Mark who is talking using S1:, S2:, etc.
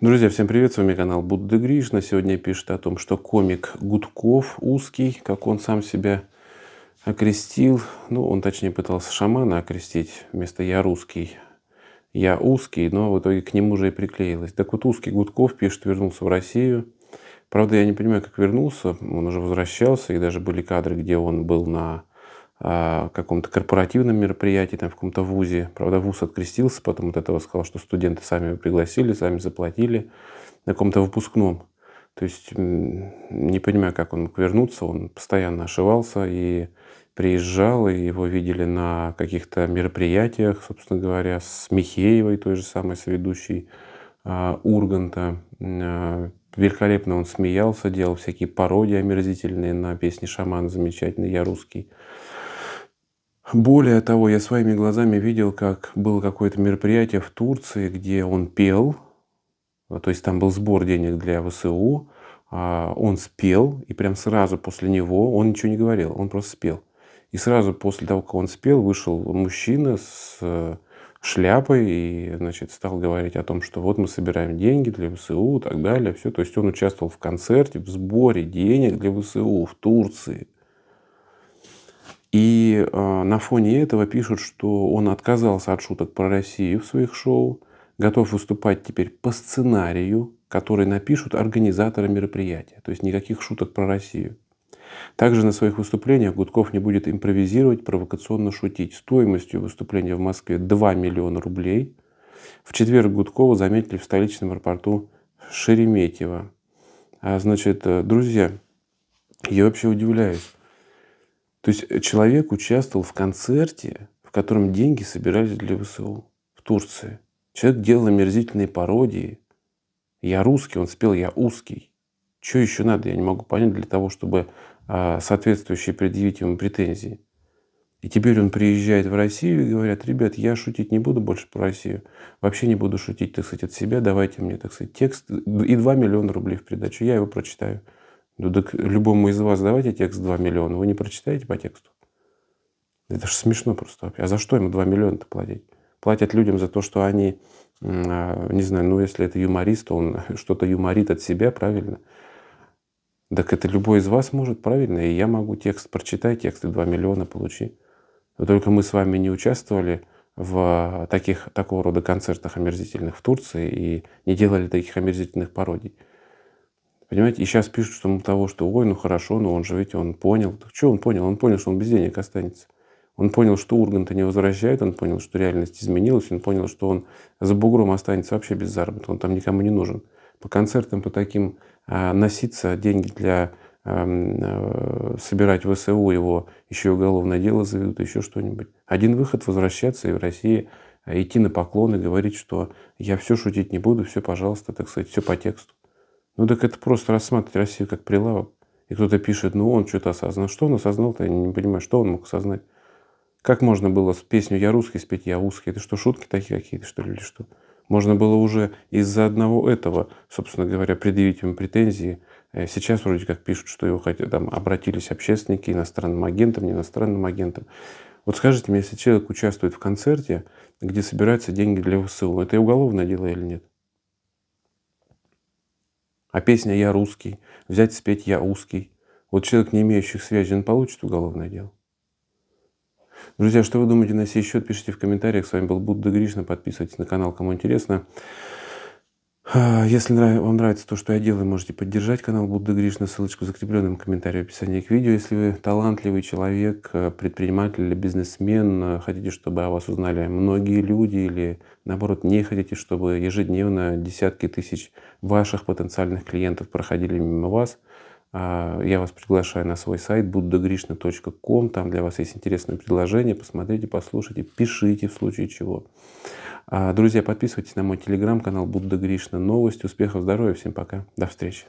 S1: Друзья, всем привет, с вами канал Будда Гришна. Сегодня пишет о том, что комик Гудков узкий, как он сам себя окрестил. Ну, он точнее пытался шамана окрестить вместо «я русский». «Я узкий», но в итоге к нему же и приклеилось. Так вот, узкий Гудков пишет, вернулся в Россию. Правда, я не понимаю, как вернулся. Он уже возвращался, и даже были кадры, где он был на а, каком-то корпоративном мероприятии, там, в каком-то вузе. Правда, вуз открестился потом от этого, сказал, что студенты сами его пригласили, сами заплатили на каком-то выпускном. То есть не понимаю, как он мог вернуться, он постоянно ошивался и приезжал, и его видели на каких-то мероприятиях, собственно говоря, с Михеевой, той же самой, с ведущей а, Урганта. А, великолепно он смеялся, делал всякие пародии омерзительные на песни «Шаман» замечательный «Я русский». Более того, я своими глазами видел, как было какое-то мероприятие в Турции, где он пел, а, то есть там был сбор денег для ВСУ, а, он спел, и прям сразу после него он ничего не говорил, он просто спел. И сразу после того, как он спел, вышел мужчина с э, шляпой и значит, стал говорить о том, что вот мы собираем деньги для ВСУ и так далее. Все. То есть он участвовал в концерте, в сборе денег для ВСУ в Турции – и э, на фоне этого пишут, что он отказался от шуток про Россию в своих шоу, готов выступать теперь по сценарию, который напишут организаторы мероприятия. То есть никаких шуток про Россию. Также на своих выступлениях Гудков не будет импровизировать, провокационно шутить. Стоимостью выступления в Москве 2 миллиона рублей. В четверг Гудкова заметили в столичном аэропорту Шереметьево. А, значит, э, друзья, я вообще удивляюсь. То есть э, человек участвовал в концерте, в котором деньги собирались для ВСУ в Турции. Человек делал омерзительные пародии. Я русский, он спел «Я узкий». Что еще надо, я не могу понять, для того, чтобы а, соответствующие предъявить ему претензии. И теперь он приезжает в Россию и говорят, ребят, я шутить не буду больше про Россию, вообще не буду шутить, так сказать, от себя, давайте мне, так сказать, текст и 2 миллиона рублей в придачу, я его прочитаю. Ну так любому из вас давайте текст 2 миллиона, вы не прочитаете по тексту. Это же смешно просто. А за что ему 2 миллиона-то платить? Платят людям за то, что они, а, не знаю, ну если это юморист, то он что-то юморит от себя, правильно? Так это любой из вас может, правильно? И я могу текст прочитать, текст и 2 миллиона получи. Но только мы с вами не участвовали в а, таких, такого рода концертах омерзительных в Турции и не делали таких омерзительных пародий. Понимаете, и сейчас пишут, что мы того, что ой, ну хорошо, но ну он же ведь он понял. Так что он понял? Он понял, что он без денег останется. Он понял, что Урганта не возвращает, он понял, что реальность изменилась, он понял, что он за бугром останется вообще без заработка, он там никому не нужен. По концертам, по таким а, носиться, деньги для эм, э, собирать ВСУ, его, еще уголовное дело заведут, еще что-нибудь. Один выход – возвращаться и в России э, идти на поклон и говорить, что я все шутить не буду, все, пожалуйста, так сказать, все по тексту. Ну так это просто рассматривать Россию как прилавок. И кто-то пишет, ну он что-то осознал. Что он осознал-то? Я не понимаю, что он мог осознать. Как можно было с песню «Я русский» спеть «Я узкий»? Это что, шутки такие какие-то, что ли, или что? Можно было уже из-за одного этого, собственно говоря, предъявить ему претензии. Э, сейчас вроде как пишут, что его хотят, там обратились общественники иностранным агентам, не иностранным агентам. Вот скажите мне, если человек участвует в концерте, где собираются деньги для ВСУ, это и уголовное дело или нет? А песня «Я русский», взять спеть «Я узкий». Вот человек, не имеющих связи, он получит уголовное дело. Друзья, что вы думаете на сей счет, пишите в комментариях. С вами был Будда Гришна. Подписывайтесь на канал, кому интересно. А, если вам нравится то, что я делаю, можете поддержать канал Будда Гришна. Ссылочку в закрепленном комментарии в описании к видео. Если вы талантливый человек, э, предприниматель или бизнесмен, э, хотите, чтобы о вас узнали многие люди или, наоборот, не хотите, чтобы ежедневно десятки тысяч ваших потенциальных клиентов проходили мимо вас, а, я вас приглашаю на свой сайт buddhagrishna.com. Там для вас есть интересное предложение, Посмотрите, послушайте, пишите в случае чего. А, друзья, подписывайтесь на мой телеграм-канал Будда Гришна. Новости, успехов, здоровья. Всем пока. До встречи.